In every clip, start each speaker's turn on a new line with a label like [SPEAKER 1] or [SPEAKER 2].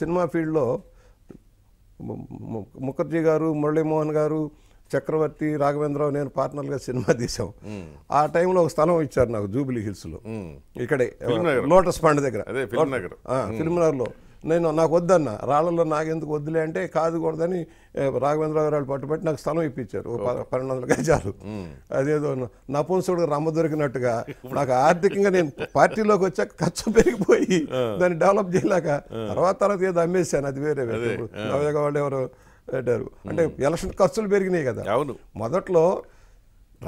[SPEAKER 1] Cinema ఫీల్డ్లో ముఖర్జీ గారు మురళీమోహన్ గారు చక్రవర్తి రాఘవేంద్రరావు నేను పార్ట్నర్గా సినిమా తీసాం ఆ టైంలో ఒక స్థలం ఇచ్చారు నాకు జూబిలీ హిల్స్లో ఇక్కడే లోటస్ పాండ్ దగ్గర ఫిల్మ్ నగర్లో నేను నాకు వద్దన్న రాళ్ళలో నాకెందుకు వద్దులే అంటే కాదు కూడదని రాఘవేంద్రరావు గారు పట్టుబట్టి నాకు స్థలం ఇప్పించారు పన్నెండు వందల గజాలు అదేదో నపుంసుడు రమ్మ దొరికినట్టుగా నాకు ఆర్థికంగా నేను పార్టీలోకి వచ్చాక ఖర్చు పెరిగిపోయి దాన్ని డెవలప్ చేయలేక తర్వాత తర్వాత ఏదో అమ్మేశాను అది వేరే వేరే వాళ్ళు ఎవరు పెట్టారు అంటే ఎలక్షన్ ఖర్చులు పెరిగినాయి కదా అవును మొదట్లో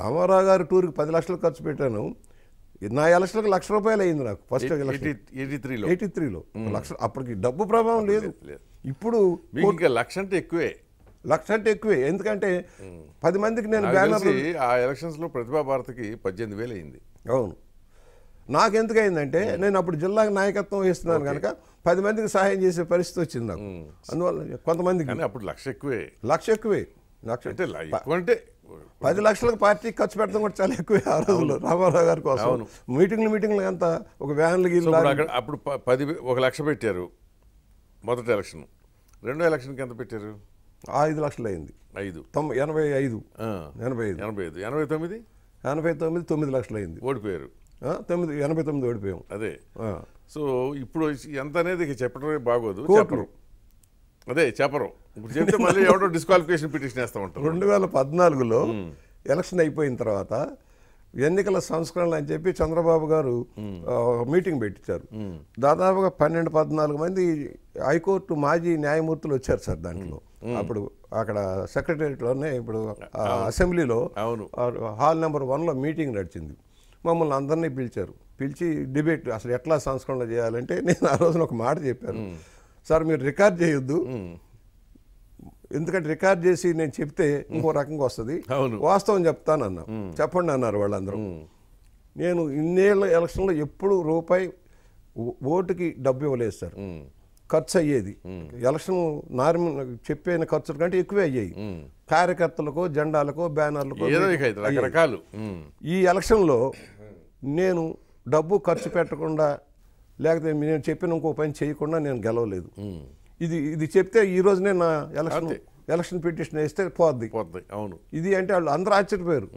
[SPEAKER 1] రామారావు గారు టూర్కి పది లక్షలు ఖర్చు పెట్టాను నా ఎలక్షన్కి లక్ష రూపాయలు అయింది నాకు ఫస్ట్
[SPEAKER 2] ఎయిటీ త్రీలో ఎయిటీ త్రీలో hmm. లక్ష
[SPEAKER 1] అప్పటికి డబ్బు ప్రభావం లేదు ఇప్పుడు లక్ష అంటే ఎక్కువే లక్ష అంటే ఎక్కువే ఎందుకంటే hmm. పది మందికి
[SPEAKER 2] నేను బ్యానర్ ఆ ఎలక్షన్స్లో ప్రతిభా భారతికి పద్దెనిమిది వేలు అయింది అవును
[SPEAKER 1] నాకు ఎందుకు అయిందంటే hmm. నేను అప్పుడు జిల్లాకి నాయకత్వం వేస్తున్నాను కనుక పది మందికి సహాయం చేసే పరిస్థితి వచ్చింది నాకు అందువల్ల కొంతమంది అప్పుడు లక్ష ఎక్కువే లక్ష ఎక్కువే లక్ష అంటే పది లక్షలకు పార్టీకి ఖర్చు పెట్టడం కూడా చాలా ఎక్కువ ఆ రోజుల్లో రామారావు గారి కోసం మీటింగ్లు మీటింగ్లు ఎంత ఒక వ్యాన్లు గీళ్ళు
[SPEAKER 2] అప్పుడు పది ఒక లక్ష పెట్టారు మొదటి ఎలక్షన్ రెండో ఎలక్షన్కి ఎంత పెట్టారు ఐదు లక్షలు అయింది ఐదు తొంభై ఎనభై ఐదు ఎనభై ఐదు ఎనభై ఐదు ఎనభై తొమ్మిది ఎనభై తొమ్మిది తొమ్మిది లక్షలు అయింది ఓడిపోయారు తొమ్మిది ఎనభై తొమ్మిది ఓడిపోయాం అదే సో ఇప్పుడు ఎంత అనేది చెప్పడమే బాగోదు చెప్పరు అదే చెప్పరు ఇప్పుడు చెప్తే మళ్ళీ ఎవడో డిస్క్వాలిఫికేషన్ పిటిషన్ వేస్తూ ఉంటారు
[SPEAKER 1] రెండు వేల పద్నాలుగులో ఎలక్షన్ అయిపోయిన తర్వాత ఎన్నికల సంస్కరణలు అని చెప్పి చంద్రబాబు గారు మీటింగ్ పెట్టించారు దాదాపుగా పన్నెండు పద్నాలుగు మంది హైకోర్టు మాజీ న్యాయమూర్తులు వచ్చారు సార్ దాంట్లో అప్పుడు అక్కడ సెక్రటరియట్లోనే ఇప్పుడు అసెంబ్లీలో హాల్ నెంబర్ వన్లో మీటింగ్ నడిచింది మమ్మల్ని అందరినీ పిలిచారు పిలిచి డిబేట్ అసలు ఎట్లా సంస్కరణ చేయాలంటే నేను ఆ రోజున ఒక మాట చెప్పాను సార్ మీరు రికార్డ్ చేయొద్దు ఎందుకంటే రికార్డ్ చేసి నేను చెప్తే ఇంకో రకంగా వస్తుంది వాస్తవం చెప్తానన్నా చెప్పండి అన్నారు వాళ్ళందరూ నేను ఇన్నేళ్ళ ఎలక్షన్లో ఎప్పుడు రూపాయి ఓటుకి డబ్బు ఇవ్వలేదు సార్ ఖర్చు అయ్యేది ఎలక్షన్ నార్మల్ చెప్పిన ఖర్చుల కంటే ఎక్కువే అయ్యాయి కార్యకర్తలకు జెండాలకు బ్యానర్లకు ఈ ఎలక్షన్లో నేను డబ్బు ఖర్చు పెట్టకుండా లేకపోతే నేను చెప్పిన ఇంకో పని చేయకుండా నేను గెలవలేదు ఇది ఇది చెప్తే ఈ రోజునే నా ఎలక్షన్ ఎలక్షన్ పిటిషన్ వేస్తే పోద్ది పోద్ది అవును ఇది అంటే వాళ్ళు అందరూ ఆశ్చర్యపోయారు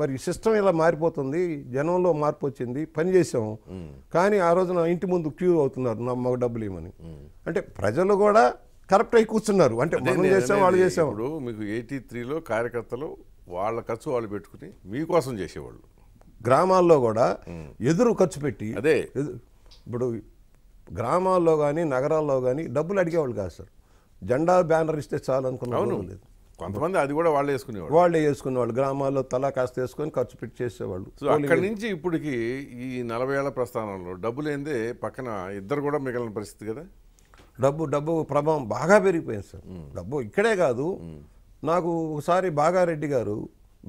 [SPEAKER 1] మరి సిస్టమ్ ఇలా మారిపోతుంది జనంలో మార్పు వచ్చింది పని చేసాము కానీ ఆ రోజున ఇంటి ముందు క్యూ అవుతున్నారు మాకు డబ్బులు ఇవ్వమని అంటే ప్రజలు కూడా కరెక్ట్ అయి కూర్చున్నారు అంటే మనం చేసాం వాళ్ళు చేసాం
[SPEAKER 2] ఇప్పుడు మీకు ఎయిటీ త్రీలో కార్యకర్తలు వాళ్ళ ఖర్చు వాళ్ళు పెట్టుకుని మీకోసం చేసేవాళ్ళు
[SPEAKER 1] గ్రామాల్లో కూడా ఎదురు ఖర్చు పెట్టి అదే ఇప్పుడు గ్రామాల్లో కానీ నగరాల్లో కానీ డబ్బులు అడిగేవాళ్ళు కాదు సార్ జెండా బ్యానర్ ఇస్తే చాలు అనుకున్నాను లేదు
[SPEAKER 2] కొంతమంది అది కూడా వాళ్ళే వేసుకునేవాళ్ళు
[SPEAKER 1] వాళ్ళే వేసుకునేవాళ్ళు గ్రామాల్లో తలా కాస్త వేసుకొని ఖర్చు పెట్టి చేసేవాళ్ళు అక్కడి
[SPEAKER 2] నుంచి ఇప్పటికి ఈ నలభై ఏళ్ళ ప్రస్థానంలో డబ్బు లేదే పక్కన ఇద్దరు కూడా మిగిలిన పరిస్థితి కదా డబ్బు డబ్బు ప్రభావం బాగా పెరిగిపోయింది సార్ డబ్బు ఇక్కడే కాదు నాకు ఒకసారి
[SPEAKER 1] బాగారెడ్డి గారు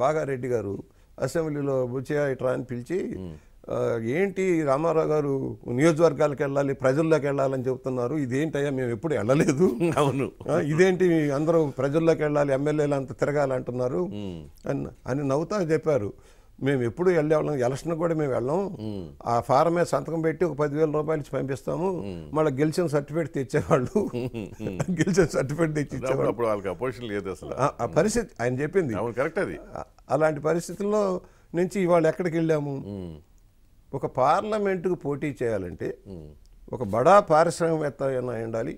[SPEAKER 1] బాగారెడ్డి గారు అసెంబ్లీలో బుచ్చయ్య ఇట్రా అని పిలిచి ఏంటి రామారావు గారు నియోజకవర్గాలకు వెళ్ళాలి ప్రజల్లోకి వెళ్ళాలని చెబుతున్నారు ఇదేంటయ్యా మేము ఎప్పుడు వెళ్ళలేదు అవును ఇదేంటి అందరూ ప్రజల్లోకి వెళ్ళాలి ఎమ్మెల్యేలు అంత తిరగాలంటున్నారు అని అని నవ్వుతా చెప్పారు మేము ఎప్పుడు వెళ్ళేవాళ్ళం ఎలక్షన్ కూడా మేము వెళ్ళాం ఆ ఫారం మీద సంతకం పెట్టి ఒక పదివేల రూపాయలు ఇచ్చి పంపిస్తాము మళ్ళీ గెలిచిన సర్టిఫికేట్ తెచ్చేవాళ్ళు గెలిచిన సర్టిఫికేట్ తెచ్చి అపోజిషన్ లేదు అసలు ఆ పరిస్థితి ఆయన చెప్పింది కరెక్ట్ అది అలాంటి పరిస్థితుల్లో నుంచి ఇవాళ ఎక్కడికి వెళ్ళాము ఒక పార్లమెంటుకు పోటీ చేయాలంటే ఒక బడా పారిశ్రామికవేత్త అయినా ఉండాలి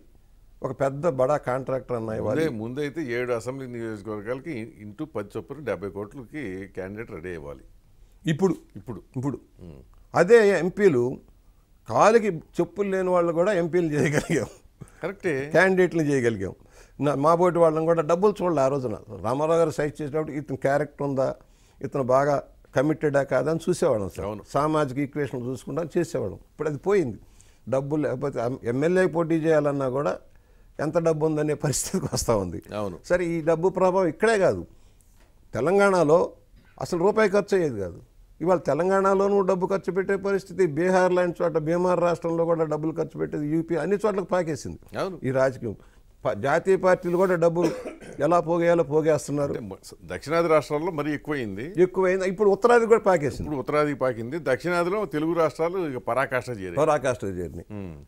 [SPEAKER 1] ఒక పెద్ద బడా కాంట్రాక్టర్ అన్న ఇవ్వాలి
[SPEAKER 2] ముందైతే ఏడు అసెంబ్లీ నియోజకవర్గాలకి ఇంటూ పది చొప్పున డెబ్బై కోట్లకి క్యాండిడేట్ రెడీ అవ్వాలి
[SPEAKER 1] ఇప్పుడు ఇప్పుడు ఇప్పుడు అదే ఎంపీలు కాలికి చెప్పులు లేని వాళ్ళు కూడా ఎంపీలు చేయగలిగాం కరెక్టే క్యాండిడేట్లు చేయగలిగాం మా బోటి వాళ్ళని కూడా డబ్బులు చూడాలి ఆ రోజున రామారావు గారు సైజ్ చేసేటప్పుడు ఇతను క్యారెక్టర్ ఉందా ఇతను బాగా కమిటెడా కాదని చూసేవాళ్ళం సార్ సామాజిక ఈక్వేషన్ చూసుకుంటాం చేసేవాళ్ళం ఇప్పుడు అది పోయింది డబ్బు లేకపోతే ఎమ్మెల్యే పోటీ చేయాలన్నా కూడా ఎంత డబ్బు ఉందనే పరిస్థితికి వస్తూ ఉంది అవును సరే ఈ డబ్బు ప్రభావం ఇక్కడే కాదు తెలంగాణలో అసలు రూపాయి ఖర్చు అయ్యేది కాదు ఇవాళ తెలంగాణలోనూ డబ్బు ఖర్చు పెట్టే పరిస్థితి బీహార్ లాంటి చోట బీహార్ రాష్ట్రంలో కూడా డబ్బులు ఖర్చు పెట్టేది యూపీ అన్ని చోట్లకు పాకేసింది ఈ రాజకీయం జాతీయ పార్టీలు కూడా డబ్బులు ఎలా పోగేయాలో పోగేస్తున్నారు
[SPEAKER 2] దక్షిణాది రాష్ట్రాల్లో మరి ఎక్కువైంది ఎక్కువైంది ఇప్పుడు ఉత్తరాది కూడా పాకేసింది ఇప్పుడు ఉత్తరాది పాకింది దక్షిణాదిలో తెలుగు రాష్ట్రాలు పరాకాష్ట చేరి పరాకాష్ట చేరినాయి